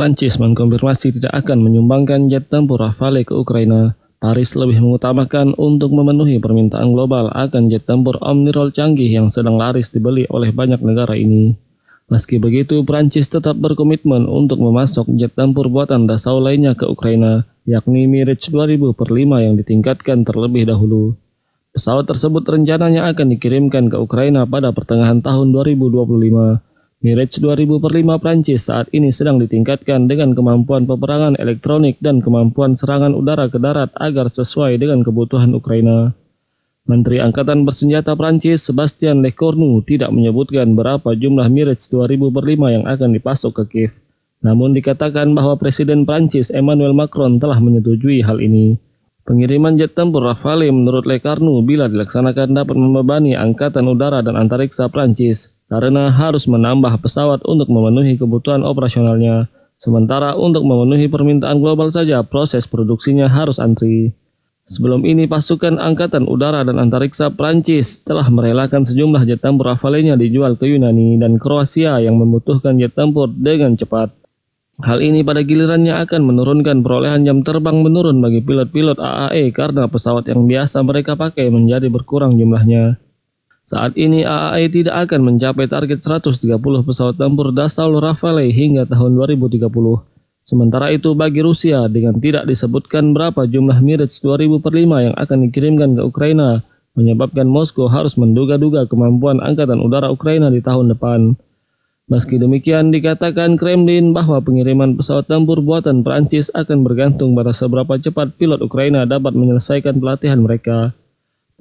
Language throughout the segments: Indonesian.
Prancis mengkonfirmasi tidak akan menyumbangkan jet tempur Rafale ke Ukraina. Paris lebih mengutamakan untuk memenuhi permintaan global akan jet tempur Omnirol canggih yang sedang laris dibeli oleh banyak negara ini. Meski begitu, Prancis tetap berkomitmen untuk memasok jet tempur buatan dasau lainnya ke Ukraina, yakni Mirage 2000 per 5 yang ditingkatkan terlebih dahulu. Pesawat tersebut rencananya akan dikirimkan ke Ukraina pada pertengahan tahun 2025 Mirage 2000 per 5 Prancis saat ini sedang ditingkatkan dengan kemampuan peperangan elektronik dan kemampuan serangan udara ke darat agar sesuai dengan kebutuhan Ukraina. Menteri Angkatan Bersenjata Prancis Sebastian Lecornu tidak menyebutkan berapa jumlah Mirage 2000 per 5 yang akan dipasok ke Kiev. Namun dikatakan bahwa Presiden Prancis Emmanuel Macron telah menyetujui hal ini. Pengiriman jet tempur Rafale menurut Le Lekarnu bila dilaksanakan dapat membebani Angkatan Udara dan Antariksa Prancis karena harus menambah pesawat untuk memenuhi kebutuhan operasionalnya. Sementara untuk memenuhi permintaan global saja proses produksinya harus antri. Sebelum ini pasukan Angkatan Udara dan Antariksa Prancis telah merelakan sejumlah jet tempur Rafale-nya dijual ke Yunani dan Kroasia yang membutuhkan jet tempur dengan cepat. Hal ini pada gilirannya akan menurunkan perolehan jam terbang menurun bagi pilot-pilot AAE karena pesawat yang biasa mereka pakai menjadi berkurang jumlahnya. Saat ini AAE tidak akan mencapai target 130 pesawat tempur Dassault Rafale hingga tahun 2030. Sementara itu bagi Rusia dengan tidak disebutkan berapa jumlah Mirage 2000 per 5 yang akan dikirimkan ke Ukraina, menyebabkan Moskow harus menduga-duga kemampuan angkatan udara Ukraina di tahun depan. Meski demikian, dikatakan Kremlin bahwa pengiriman pesawat tempur buatan Perancis akan bergantung pada seberapa cepat pilot Ukraina dapat menyelesaikan pelatihan mereka.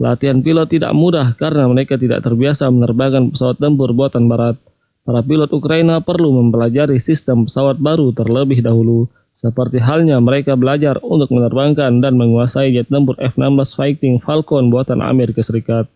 Pelatihan pilot tidak mudah karena mereka tidak terbiasa menerbangkan pesawat tempur buatan Barat. Para pilot Ukraina perlu mempelajari sistem pesawat baru terlebih dahulu, seperti halnya mereka belajar untuk menerbangkan dan menguasai jet tempur F-16 Fighting Falcon buatan Amerika Serikat.